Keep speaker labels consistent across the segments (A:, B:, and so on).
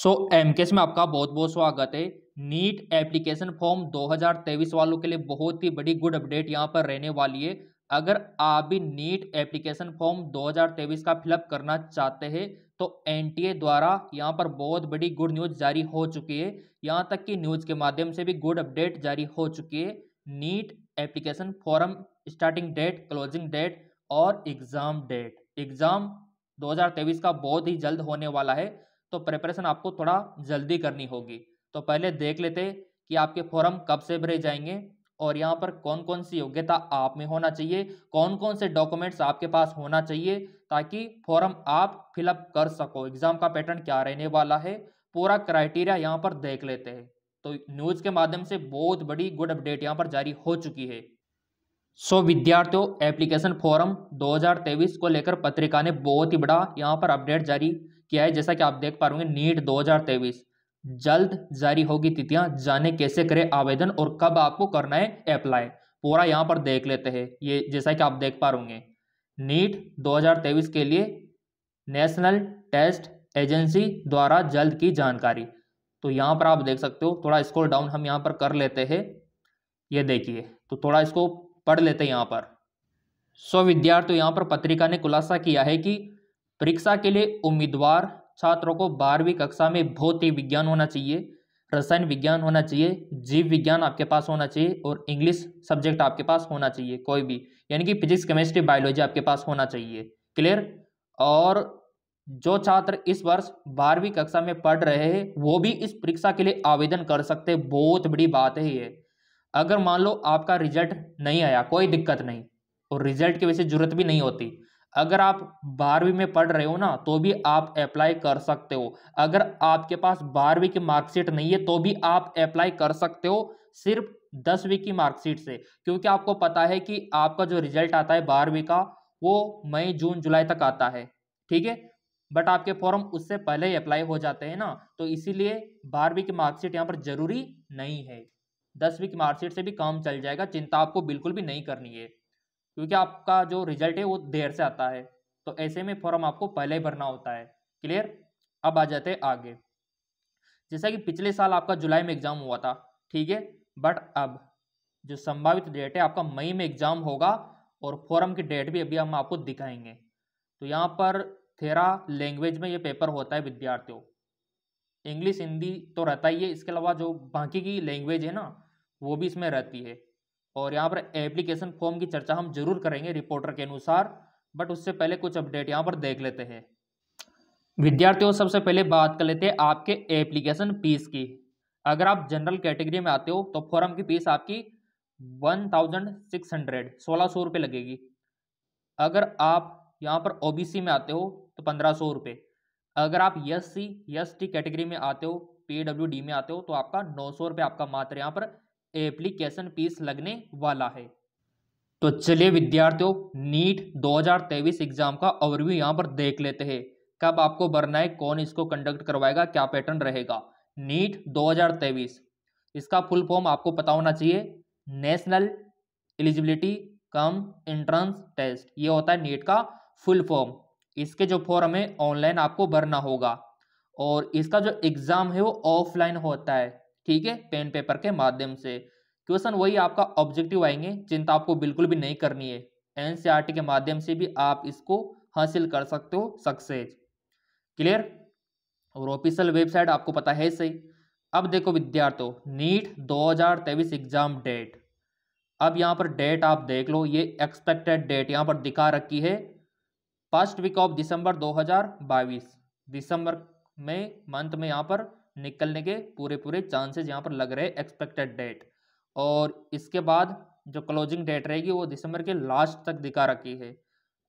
A: सो so, M case में आपका बहुत बहुत स्वागत है नीट एप्लीकेशन फॉर्म 2023 वालों के लिए बहुत ही बड़ी गुड अपडेट यहाँ पर रहने वाली है अगर आप भी नीट एप्लीकेशन फॉर्म 2023 का फिलअप करना चाहते हैं तो एनटीए द्वारा यहाँ पर बहुत बड़ी गुड न्यूज़ जारी हो चुकी है यहाँ तक कि न्यूज़ के माध्यम से भी गुड अपडेट जारी हो चुकी है NEET application form starting date closing date और एग्ज़ाम डेट एग्ज़ाम 2023 का बहुत ही जल्द होने वाला है तो प्रिपरेशन आपको थोड़ा जल्दी करनी होगी तो पहले देख लेते कि आपके फॉर्म कब से भरे जाएंगे और यहाँ पर कौन कौन सी योग्यता आप में होना चाहिए कौन कौन से डॉक्यूमेंट्स आपके पास होना चाहिए ताकि फॉर्म आप फिलअप कर सको एग्जाम का पैटर्न क्या रहने वाला है पूरा क्राइटेरिया यहाँ पर देख लेते हैं तो न्यूज़ के माध्यम से बहुत बड़ी गुड अपडेट यहाँ पर जारी हो चुकी है सो विद्यार्थियों एप्लीकेशन फॉरम 2023 को लेकर पत्रिका ने बहुत ही बड़ा यहाँ पर अपडेट जारी किया है जैसा कि आप देख पा रहे नीट 2023 जल्द जारी होगी तिथियां जाने कैसे करें आवेदन और कब आपको करना है अप्लाई पूरा यहां पर देख लेते हैं ये जैसा कि आप देख पा रहे नीट 2023 के लिए नेशनल टेस्ट एजेंसी द्वारा जल्द की जानकारी तो यहां पर आप देख सकते हो थोड़ा स्कोर डाउन हम यहां पर कर लेते हैं ये देखिए तो थोड़ा इसको पढ़ लेते हैं यहाँ पर सो विद्यार्थियों यहाँ पर पत्रिका ने खुलासा किया है कि परीक्षा के लिए उम्मीदवार छात्रों को बारहवीं कक्षा में भौतिक विज्ञान होना चाहिए रसायन विज्ञान होना चाहिए जीव विज्ञान आपके पास होना चाहिए और इंग्लिश सब्जेक्ट आपके पास होना चाहिए कोई भी यानी कि फिजिक्स केमिस्ट्री बायोलॉजी आपके पास होना चाहिए क्लियर और जो छात्र इस वर्ष बारहवीं कक्षा में पढ़ रहे हैं वो भी इस परीक्षा के लिए आवेदन कर सकते हैं बहुत बड़ी बात है ये अगर मान लो आपका रिजल्ट नहीं आया कोई दिक्कत नहीं और रिजल्ट की वजह से जरूरत भी नहीं होती अगर आप बारहवीं में पढ़ रहे हो ना तो भी आप अप्लाई कर सकते हो अगर आपके पास बारहवीं की मार्कशीट नहीं है तो भी आप अप्लाई कर सकते हो सिर्फ दसवीं की मार्कशीट से क्योंकि आपको पता है कि आपका जो रिजल्ट आता है बारहवीं का वो मई जून जुलाई तक आता है ठीक है बट आपके फॉर्म उससे पहले ही अप्लाई हो जाते हैं ना तो इसीलिए बारहवीं की मार्कशीट यहाँ पर जरूरी नहीं है दसवीं की मार्कशीट से भी काम चल जाएगा चिंता आपको बिल्कुल भी नहीं करनी है क्योंकि आपका जो रिजल्ट है वो देर से आता है तो ऐसे में फॉर्म आपको पहले ही भरना होता है क्लियर अब आ जाते हैं आगे जैसा कि पिछले साल आपका जुलाई में एग्जाम हुआ था ठीक है बट अब जो संभावित डेट है आपका मई में एग्जाम होगा और फॉरम की डेट भी अभी हम आपको दिखाएंगे तो यहाँ पर थेरा लैंग्वेज में ये पेपर होता है विद्यार्थियों इंग्लिश हिंदी तो रहता ही है इसके अलावा जो बाकी की लैंग्वेज है ना वो भी इसमें रहती है और यहाँ पर एप्लीकेशन फॉर्म की चर्चा हम जरूर करेंगे रिपोर्टर के अनुसार बट उससे पहले कुछ अपडेट यहाँ पर देख लेते हैं विद्यार्थियों सबसे पहले बात कर लेते हैं आपके एप्लीकेशन फीस की अगर आप जनरल कैटेगरी में आते हो तो फॉरम की फीस आपकी वन थाउजेंड सिक्स हंड्रेड सोलह सौ रुपये लगेगी अगर आप यहाँ पर ओबीसी में आते हो तो पंद्रह सौ रुपये अगर आप S C S T category में आते हो पी डी में आते हो तो आपका नौ सौ रुपये आपका मात्र यहाँ पर एप्लीकेशन फीस लगने वाला है तो चलिए विद्यार्थियों नीट 2023 एग्जाम का ओवरव्यू यहाँ पर देख लेते हैं कब आपको भरना है कौन इसको कंडक्ट करवाएगा क्या पैटर्न रहेगा नीट 2023 इसका फुल फॉर्म आपको पता होना चाहिए national eligibility cum entrance test ये होता है नीट का फुल फॉर्म इसके जो फॉर्म है ऑनलाइन आपको भरना होगा और इसका जो एग्ज़ाम है वो ऑफलाइन होता है ठीक है पेन पेपर के माध्यम से क्वेश्चन वही आपका ऑब्जेक्टिव आएंगे चिंता आपको बिल्कुल भी नहीं करनी है एनसीईआरटी e के माध्यम से भी आप इसको हासिल कर सकते हो सक्सेस क्लियर और ऑफिशियल वेबसाइट आपको पता है सही अब देखो विद्यार्थियों नीट 2023 एग्जाम डेट अब यहाँ पर डेट आप देख लो ये एक्सपेक्टेड डेट यहाँ पर दिखा रखी है फर्स्ट वीक ऑफ दिसंबर 2022 दिसंबर में मंथ में यहाँ पर निकलने के पूरे पूरे चांसेस यहाँ पर लग रहे हैं एक्सपेक्टेड डेट और इसके बाद जो क्लोजिंग डेट रहेगी वो दिसंबर के लास्ट तक दिखा रखी है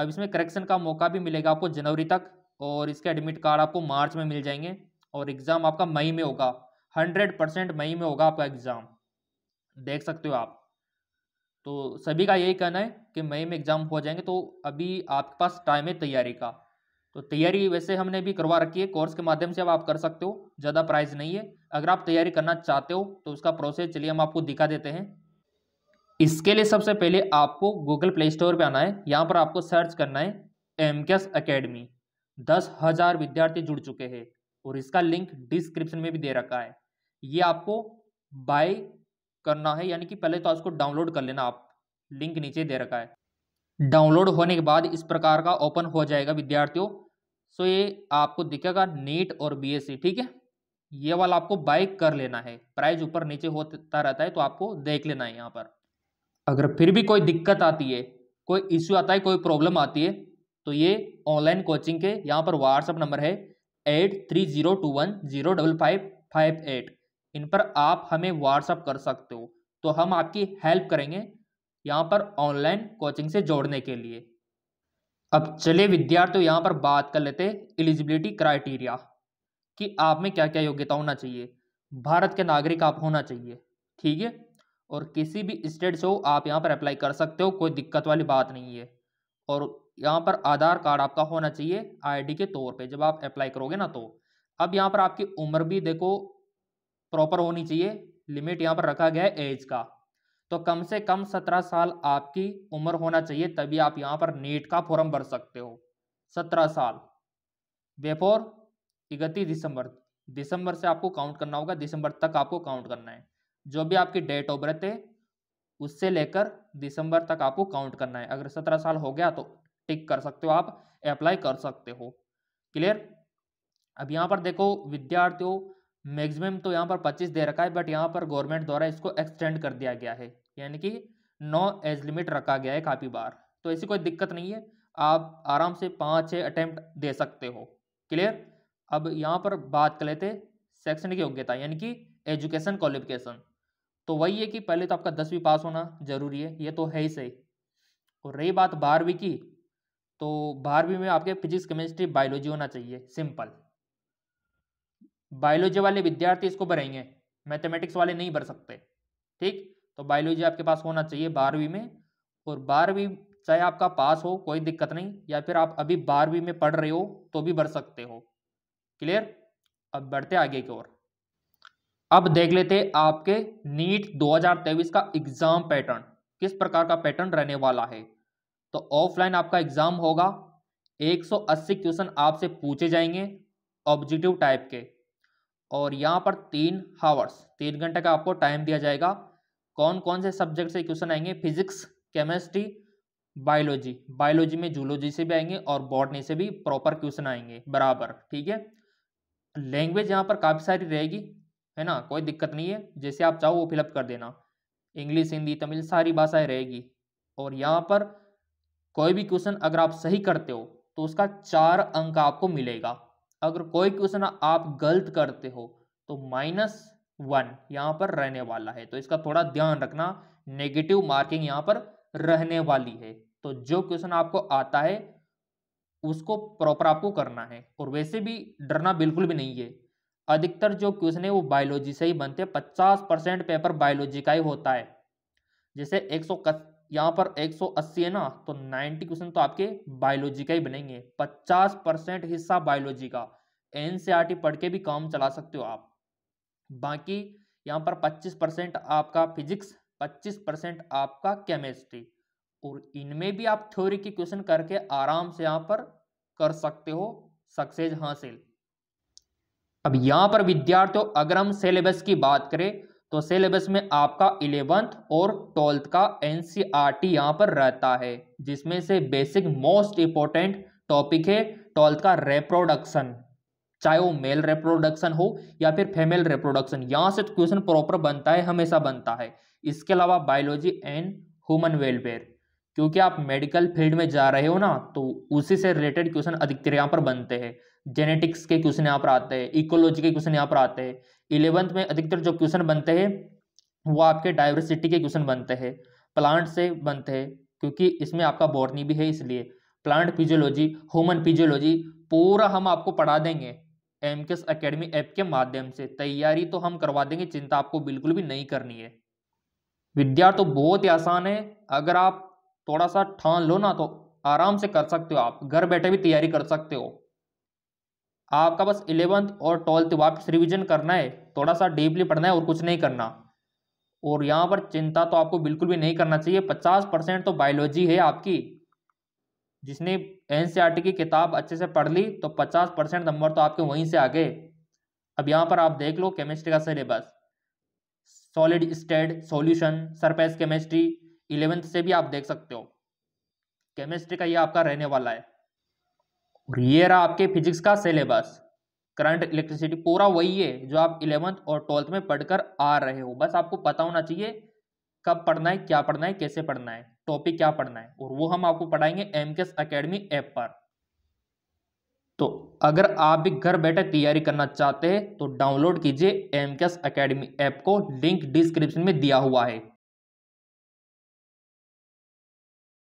A: अब इसमें करेक्शन का मौका भी मिलेगा आपको जनवरी तक और इसके एडमिट कार्ड आपको मार्च में मिल जाएंगे और एग्ज़ाम आपका मई में होगा हंड्रेड परसेंट मई में होगा आपका एग्ज़ाम देख सकते हो आप तो सभी का यही कहना है कि मई में एग्ज़ाम हो जाएंगे तो अभी आपके पास टाइम है तैयारी का तो तैयारी वैसे हमने भी करवा रखी है कोर्स के माध्यम से अब आप कर सकते हो ज़्यादा प्राइस नहीं है अगर आप तैयारी करना चाहते हो तो उसका प्रोसेस चलिए हम आपको दिखा देते हैं इसके लिए सबसे पहले आपको गूगल प्ले स्टोर पर आना है यहाँ पर आपको सर्च करना है एम कैस अकेडमी दस हज़ार विद्यार्थी जुड़ चुके हैं और इसका लिंक डिस्क्रिप्शन में भी दे रखा है ये आपको बाय करना है यानी कि पहले तो उसको डाउनलोड कर लेना आप लिंक नीचे दे रखा है डाउनलोड होने के बाद इस प्रकार का ओपन हो जाएगा विद्यार्थियों सो ये आपको दिखेगा नीट और बीएससी e, ठीक है ये वाला आपको बाय कर लेना है प्राइस ऊपर नीचे होता रहता है तो आपको देख लेना है यहाँ पर अगर फिर भी कोई दिक्कत आती है कोई इश्यू आता है कोई प्रॉब्लम आती है तो ये ऑनलाइन कोचिंग के यहाँ पर व्हाट्सअप नंबर है eight three zero two one zero double five five eight इन पर आप हमें व्हाट्सअप कर सकते हो तो हम आपकी हेल्प करेंगे यहाँ पर ऑनलाइन कोचिंग से जोड़ने के लिए अब चलिए विद्यार्थियों यहाँ पर बात कर लेते एलिजिबिलिटी क्राइटेरिया कि आप में क्या क्या योग्यता होना चाहिए भारत के नागरिक आप होना चाहिए ठीक है और किसी भी स्टेट से हो आप यहाँ पर अप्लाई कर सकते हो कोई दिक्कत वाली बात नहीं है और यहाँ पर आधार कार्ड आपका होना चाहिए आईडी के तौर पे जब आप अप्लाई करोगे ना तो अब यहाँ पर आपकी उम्र भी देखो प्रॉपर होनी चाहिए लिमिट यहाँ पर रखा गया है एज का तो कम से कम सत्रह साल आपकी उम्र होना चाहिए तभी आप यहाँ पर नेट का फॉर्म भर सकते हो सत्रह साल बेफोर इकतीस दिसंबर दिसंबर से आपको काउंट करना होगा दिसंबर तक आपको काउंट करना है जो भी आपकी डेट ऑफ बर्थ है उससे लेकर दिसंबर तक आपको काउंट करना है अगर सत्रह साल हो गया तो टिक कर सकते हो आप अप्लाई कर सकते हो क्लियर अब यहाँ पर देखो विद्यार्थियों मैक्सिमम तो यहाँ पर 25 दे रखा है बट यहाँ पर गवर्नमेंट द्वारा इसको एक्सटेंड कर दिया गया है यानी कि नौ एज लिमिट रखा गया है काफ़ी बार तो ऐसी कोई दिक्कत नहीं है आप आराम से पाँच छः अटैम्प्ट दे सकते हो क्लियर अब यहाँ पर बात कर लेते शैक्षणिक योग्यता यानी कि एजुकेशन क्वालिफिकेशन तो वही है कि पहले तो आपका दसवीं पास होना जरूरी है ये तो है ही सही और रही बात बारहवीं की तो बारहवीं में आपके फिजिक्स केमिस्ट्री बायोलॉजी होना चाहिए सिंपल बायोलॉजी वाले विद्यार्थी इसको भरेंगे मैथमेटिक्स वाले नहीं भर सकते ठीक तो बायोलॉजी आपके पास होना चाहिए बारहवीं में और बारहवीं चाहे आपका पास हो कोई दिक्कत नहीं या फिर आप अभी बारहवीं में पढ़ रहे हो तो भी भर सकते हो क्लियर अब बढ़ते आगे की ओर अब देख लेते आपके नीट 2023 का एग्जाम पैटर्न किस प्रकार का पैटर्न रहने वाला है तो ऑफलाइन आपका एग्जाम होगा 180 क्वेश्चन आपसे पूछे जाएंगे ऑब्जेक्टिव टाइप के और यहाँ पर तीन हावर्स तीन घंटे का आपको टाइम दिया जाएगा कौन कौन से सब्जेक्ट से क्वेश्चन आएंगे फिजिक्स केमिस्ट्री बायोलॉजी बायोलॉजी में जूलॉजी से भी आएंगे और बॉटनी से भी प्रॉपर क्वेश्चन आएंगे बराबर ठीक है लैंग्वेज यहाँ पर काफ़ी सारी रहेगी है ना कोई दिक्कत नहीं है जैसे आप चाहो वो फिलअप कर देना इंग्लिश हिंदी तमिल सारी भाषाएं रहेगी और यहाँ पर कोई भी क्वेश्चन अगर आप सही करते हो तो उसका चार अंक आपको मिलेगा अगर कोई क्वेश्चन आप गलत करते हो तो माइनस वन यहाँ पर रहने वाला है तो इसका थोड़ा ध्यान रखना नेगेटिव मार्किंग यहाँ पर रहने वाली है तो जो क्वेश्चन आपको आता है उसको प्रॉपर आपको करना है और वैसे भी डरना बिल्कुल भी नहीं है अधिकतर जो क्वेश्चन है वो बायोलॉजी से ही बनते हैं पचास परसेंट पेपर बायोलॉजी का ही होता है जैसे एक सौ यहाँ पर 180 है ना तो 90 क्वेश्चन तो आपके बायोलॉजी का ही बनेंगे 50 परसेंट हिस्सा बायोलॉजी का एनसीईआरटी पढ़ के भी काम चला सकते हो आप बाकी यहाँ पर 25 परसेंट आपका फिजिक्स 25 परसेंट आपका केमिस्ट्री और इनमें भी आप थ्योरी के क्वेश्चन करके आराम से यहाँ पर कर सकते हो सक्सेस हासिल अब यहाँ पर विद्यार्थियों अगर हम सिलेबस की बात करें तो सिलेबस में आपका इलेवंथ और ट्वेल्थ का एन सी आर टी यहाँ पर रहता है जिसमें से बेसिक मोस्ट इंपॉर्टेंट टॉपिक है ट्वेल्थ का रेप्रोडक्शन चाहे वो मेल रिप्रोडक्शन हो या फिर फीमेल रिप्रोडक्शन यहाँ से क्वेश्चन प्रॉपर बनता है हमेशा बनता है इसके अलावा बायोलॉजी एंड ह्यूमन वेलफेयर क्योंकि आप मेडिकल फील्ड में जा रहे हो ना तो उसी से रिलेटेड क्वेश्चन अधिकतर यहाँ पर बनते हैं जेनेटिक्स के क्वेश्चन यहाँ पर आते हैं इकोलॉजी के क्वेश्चन यहाँ पर आते हैं इलेवंथ में अधिकतर जो क्वेश्चन बनते हैं वो आपके डाइवर्सिटी के क्वेश्चन बनते हैं प्लांट से बनते हैं क्योंकि इसमें आपका बॉटनी भी है इसलिए प्लांट फिजियोलॉजी ह्यूमन फिजियोलॉजी पूरा हम आपको पढ़ा देंगे एम के अकेडमी ऐप के माध्यम से तैयारी तो हम करवा देंगे चिंता आपको बिल्कुल भी नहीं करनी है विद्या तो बहुत ही आसान है अगर आप थोड़ा सा ठान लो ना तो आराम से कर सकते हो आप घर बैठे भी तैयारी कर सकते हो आपका बस इलेवंथ और ट्वेल्थ वापस रिविजन करना है थोड़ा सा डीपली पढ़ना है और कुछ नहीं करना और यहाँ पर चिंता तो आपको बिल्कुल भी नहीं करना चाहिए पचास परसेंट तो बायोलॉजी है आपकी जिसने एन की किताब अच्छे से पढ़ ली तो पचास परसेंट नंबर तो आपके वहीं से आ गए अब यहाँ पर आप देख लो केमिस्ट्री का syllabus solid state solution surface chemistry eleventh से भी आप देख सकते हो केमिस्ट्री का ये आपका रहने वाला है और ये रहा आपके फिजिक्स का सिलेबस करंट इलेक्ट्रिसिटी पूरा वही है जो आप इलेवंथ और ट्वेल्थ में पढ़कर आ रहे हो बस आपको पता होना चाहिए कब पढ़ना है क्या पढ़ना है कैसे पढ़ना है टॉपिक क्या पढ़ना है और वो हम आपको पढ़ाएंगे एम एस अकेडमी ऐप पर तो अगर आप भी घर बैठे तैयारी करना चाहते हैं तो डाउनलोड कीजिए एम एस अकेडमी ऐप को लिंक डिस्क्रिप्शन में दिया हुआ है